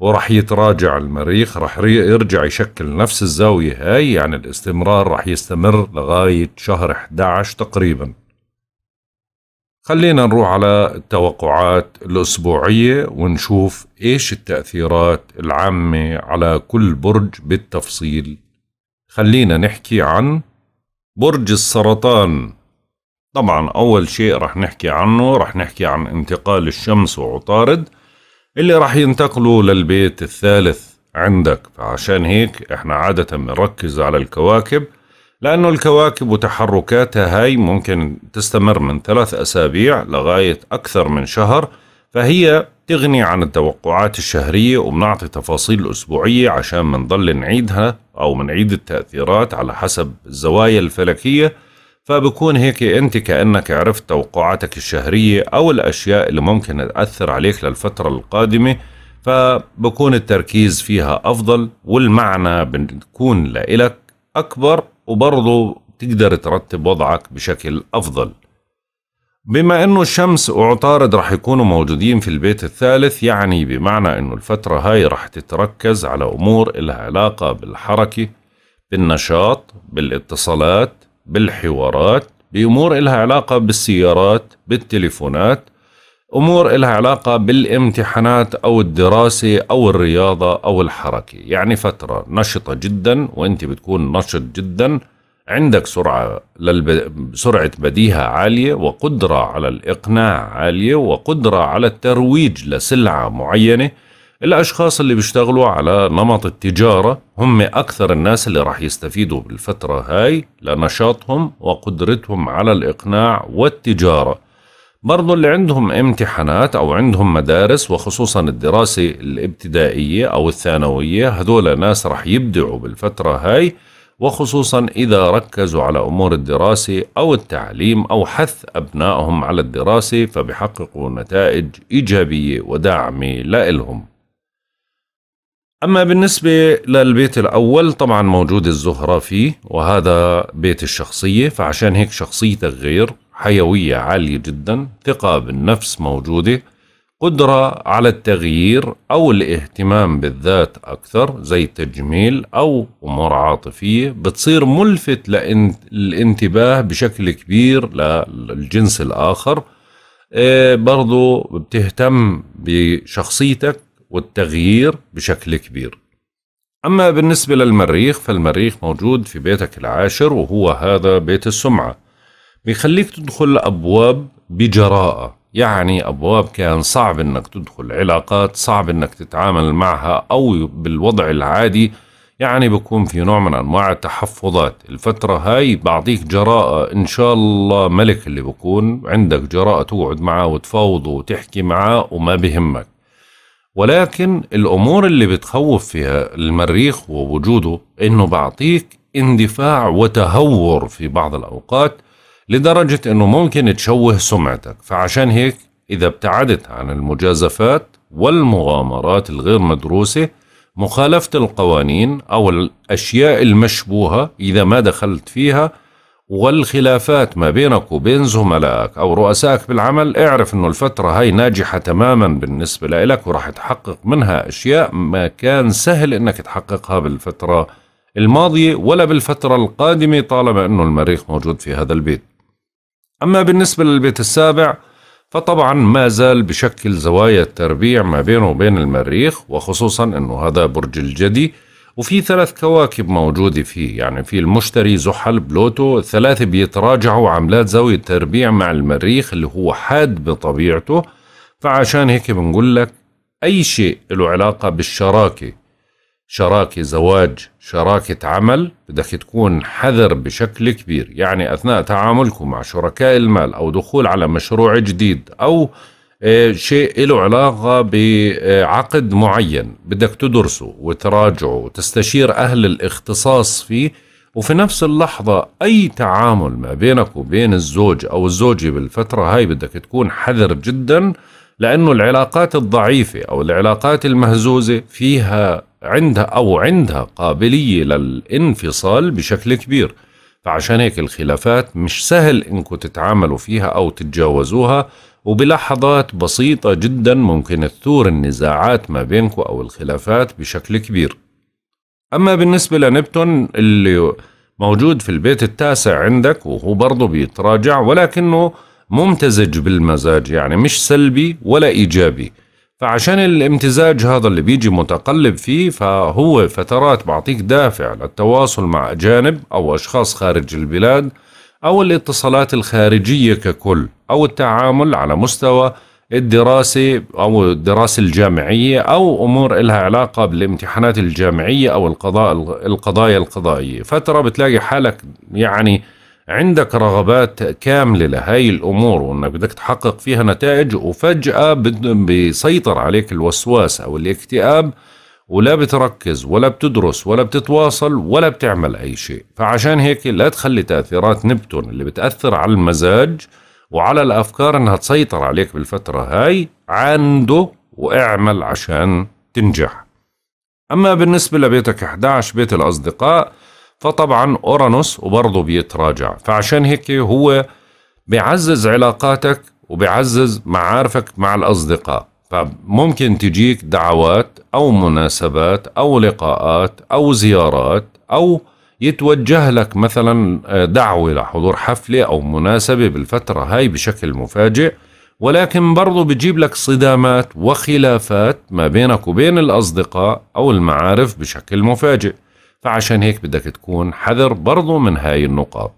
وراح يتراجع المريخ راح يرجع يشكل نفس الزاوية هاي يعني الاستمرار راح يستمر لغاية شهر 11 تقريبا خلينا نروح على التوقعات الأسبوعية ونشوف إيش التأثيرات العامة على كل برج بالتفصيل خلينا نحكي عن برج السرطان طبعا أول شيء رح نحكي عنه رح نحكي عن انتقال الشمس وعطارد اللي راح ينتقلوا للبيت الثالث عندك فعشان هيك احنا عادة بنركز على الكواكب لأنه الكواكب وتحركاتها هاي ممكن تستمر من ثلاث أسابيع لغاية أكثر من شهر فهي تغني عن التوقعات الشهرية وبنعطي تفاصيل أسبوعية عشان منضل نعيدها أو منعيد التأثيرات على حسب الزوايا الفلكية فبكون هيك أنت كأنك عرفت توقعاتك الشهرية أو الأشياء اللي ممكن تأثر عليك للفترة القادمة فبكون التركيز فيها أفضل والمعنى بتكون لإلك أكبر وبرضه تقدر ترتب وضعك بشكل أفضل بما أنه الشمس وعطارد رح يكونوا موجودين في البيت الثالث يعني بمعنى أنه الفترة هاي رح تتركز على أمور إلها علاقة بالحركة بالنشاط بالاتصالات بالحوارات بأمور إلها علاقة بالسيارات بالتليفونات أمور إلها علاقة بالامتحانات أو الدراسة أو الرياضة أو الحركة يعني فترة نشطة جدا وأنت بتكون نشط جدا عندك سرعة للب... سرعة بديهة عالية وقدرة على الإقناع عالية وقدرة على الترويج لسلعة معينة الأشخاص اللي بيشتغلوا على نمط التجارة هم أكثر الناس اللي راح يستفيدوا بالفترة هاي لنشاطهم وقدرتهم على الإقناع والتجارة برضو اللي عندهم امتحانات أو عندهم مدارس وخصوصا الدراسة الابتدائية أو الثانوية هذول ناس راح يبدعوا بالفترة هاي وخصوصا إذا ركزوا على أمور الدراسة أو التعليم أو حث أبنائهم على الدراسة فبيحققوا نتائج إيجابية وداعمة لإلهم أما بالنسبة للبيت الأول طبعا موجود الزهرة فيه وهذا بيت الشخصية فعشان هيك شخصيتك غير حيوية عالية جدا ثقة بالنفس موجودة قدرة على التغيير أو الاهتمام بالذات أكثر زي التجميل أو أمور عاطفية بتصير ملفت للانتباه بشكل كبير للجنس الآخر إيه، برضو بتهتم بشخصيتك والتغيير بشكل كبير أما بالنسبة للمريخ فالمريخ موجود في بيتك العاشر وهو هذا بيت السمعة بيخليك تدخل أبواب بجراءة يعني أبواب كان صعب أنك تدخل علاقات صعب أنك تتعامل معها أو بالوضع العادي يعني بكون في نوع من أنواع التحفظات الفترة هاي بعطيك جراءة إن شاء الله ملك اللي بكون عندك جراءة تقعد معه وتفاوضه وتحكي معه وما بهمك ولكن الأمور اللي بتخوف فيها المريخ ووجوده إنه بعطيك اندفاع وتهور في بعض الأوقات لدرجة إنه ممكن تشوه سمعتك فعشان هيك إذا ابتعدت عن المجازفات والمغامرات الغير مدروسة مخالفة القوانين أو الأشياء المشبوهة إذا ما دخلت فيها والخلافات ما بينك وبين زملائك أو رؤسائك بالعمل اعرف أنه الفترة هاي ناجحة تماما بالنسبة لك وراح تحقق منها أشياء ما كان سهل أنك تحققها بالفترة الماضية ولا بالفترة القادمة طالما أنه المريخ موجود في هذا البيت أما بالنسبة للبيت السابع فطبعا ما زال بشكل زوايا التربيع ما بينه وبين المريخ وخصوصا أنه هذا برج الجدي وفي ثلاث كواكب موجودة فيه يعني في المشتري زحل بلوتو الثلاثة بيتراجعوا عملات زاوية تربيع مع المريخ اللي هو حاد بطبيعته فعشان هيك بنقول لك أي شيء له علاقة بالشراكة شراكة زواج شراكة عمل بدك تكون حذر بشكل كبير يعني أثناء تعاملكم مع شركاء المال أو دخول على مشروع جديد أو آه، شيء له علاقة بعقد معين بدك تدرسه وتراجعه وتستشير أهل الاختصاص فيه وفي نفس اللحظة أي تعامل ما بينك وبين الزوج أو الزوجة بالفترة هاي بدك تكون حذر جدا لأنه العلاقات الضعيفة أو العلاقات المهزوزة فيها عندها أو عندها قابلية للانفصال بشكل كبير فعشان هيك الخلافات مش سهل انكم تتعاملوا فيها أو تتجاوزوها وبلحظات بسيطة جدا ممكن تثور النزاعات ما بينكم أو الخلافات بشكل كبير أما بالنسبة لنبتون اللي موجود في البيت التاسع عندك وهو برضه بيتراجع ولكنه ممتزج بالمزاج يعني مش سلبي ولا إيجابي فعشان الامتزاج هذا اللي بيجي متقلب فيه فهو فترات بعطيك دافع للتواصل مع أجانب أو أشخاص خارج البلاد أو الاتصالات الخارجية ككل أو التعامل على مستوى الدراسة أو الدراسة الجامعية أو أمور إلها علاقة بالامتحانات الجامعية أو القضاء القضايا القضائية فترة بتلاقي حالك يعني عندك رغبات كاملة لهاي الأمور وأنك بدك تحقق فيها نتائج وفجأة بيسيطر عليك الوسواس أو الاكتئاب ولا بتركز ولا بتدرس ولا بتتواصل ولا بتعمل أي شيء فعشان هيك لا تخلي تأثيرات نبتون اللي بتأثر على المزاج وعلى الأفكار أنها تسيطر عليك بالفترة هاي عنده واعمل عشان تنجح أما بالنسبة لبيتك 11 بيت الأصدقاء فطبعا أورانوس وبرضه بيتراجع فعشان هيك هو بيعزز علاقاتك وبيعزز معارفك مع الأصدقاء فممكن تجيك دعوات أو مناسبات أو لقاءات أو زيارات أو يتوجه لك مثلا آه، دعوة لحضور حفلة أو مناسبة بالفترة هاي بشكل مفاجئ ولكن برضو بجيب لك صدامات وخلافات ما بينك وبين الأصدقاء أو المعارف بشكل مفاجئ فعشان هيك بدك تكون حذر برضو من هاي النقاط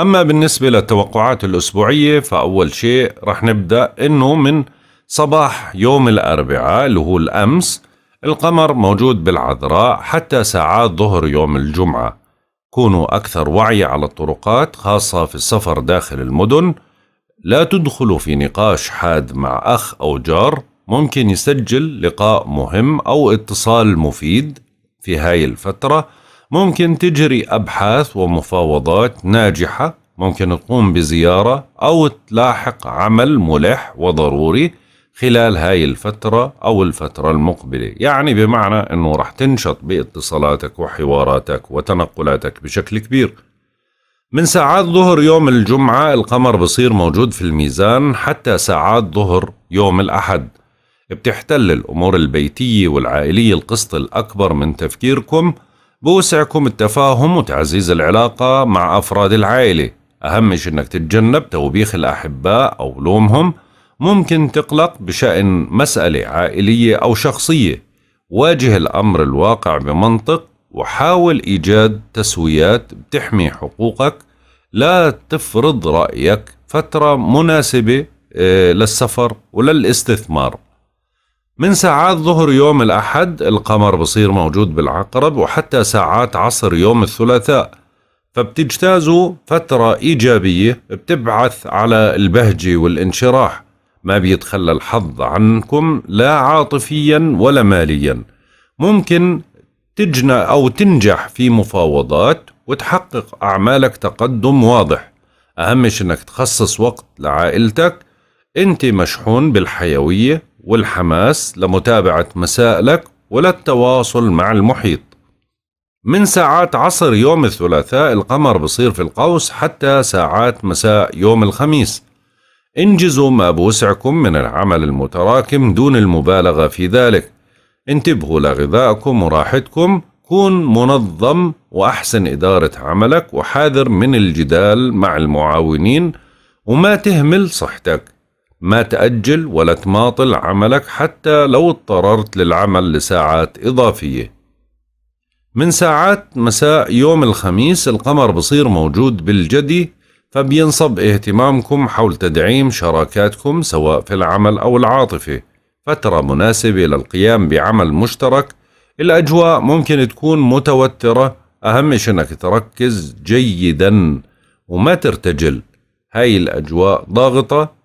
أما بالنسبة للتوقعات الأسبوعية فأول شيء رح نبدأ أنه من صباح يوم الأربعاء اللي هو الأمس القمر موجود بالعذراء حتى ساعات ظهر يوم الجمعة كونوا أكثر وعي على الطرقات خاصة في السفر داخل المدن لا تدخلوا في نقاش حاد مع أخ أو جار ممكن يسجل لقاء مهم أو اتصال مفيد في هاي الفترة ممكن تجري أبحاث ومفاوضات ناجحة ممكن تقوم بزيارة أو تلاحق عمل ملح وضروري خلال هاي الفترة أو الفترة المقبلة يعني بمعنى أنه راح تنشط باتصالاتك وحواراتك وتنقلاتك بشكل كبير من ساعات ظهر يوم الجمعة القمر بصير موجود في الميزان حتى ساعات ظهر يوم الأحد بتحتل الأمور البيتية والعائلية القسط الأكبر من تفكيركم بوسعكم التفاهم وتعزيز العلاقة مع أفراد العائلة أهم شيء أنك تتجنب توبيخ الأحباء أو لومهم ممكن تقلق بشأن مسألة عائلية أو شخصية واجه الأمر الواقع بمنطق وحاول إيجاد تسويات بتحمي حقوقك لا تفرض رأيك فترة مناسبة آه، للسفر وللاستثمار من ساعات ظهر يوم الأحد القمر بصير موجود بالعقرب وحتى ساعات عصر يوم الثلاثاء فبتجتازوا فترة إيجابية بتبعث على البهجة والانشراح ما بيتخلى الحظ عنكم لا عاطفيا ولا ماليا ممكن تجنى أو تنجح في مفاوضات وتحقق أعمالك تقدم واضح أهم أنك تخصص وقت لعائلتك أنت مشحون بالحيوية والحماس لمتابعة مسائلك وللتواصل مع المحيط من ساعات عصر يوم الثلاثاء القمر بصير في القوس حتى ساعات مساء يوم الخميس انجزوا ما بوسعكم من العمل المتراكم دون المبالغة في ذلك انتبهوا لغذائكم وراحتكم كن منظم وأحسن إدارة عملك وحاذر من الجدال مع المعاونين وما تهمل صحتك ما تأجل ولا تماطل عملك حتى لو اضطررت للعمل لساعات إضافية من ساعات مساء يوم الخميس القمر بصير موجود بالجدي فبينصب اهتمامكم حول تدعيم شراكاتكم سواء في العمل أو العاطفة فترة مناسبة للقيام بعمل مشترك الأجواء ممكن تكون متوترة أهم شيء أنك تركز جيدا وما ترتجل هاي الأجواء ضاغطة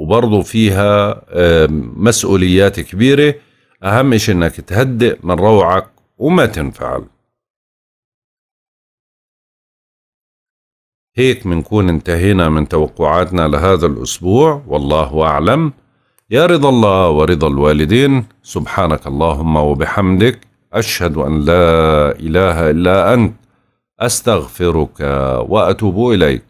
وبرضه فيها آه، مسؤوليات كبيرة أهم شيء أنك تهدئ من روعك وما تنفعل هيك منكون انتهينا من توقعاتنا لهذا الأسبوع والله أعلم يا رضا الله ورضا الوالدين سبحانك اللهم وبحمدك أشهد أن لا إله إلا أنت أستغفرك وأتوب إليك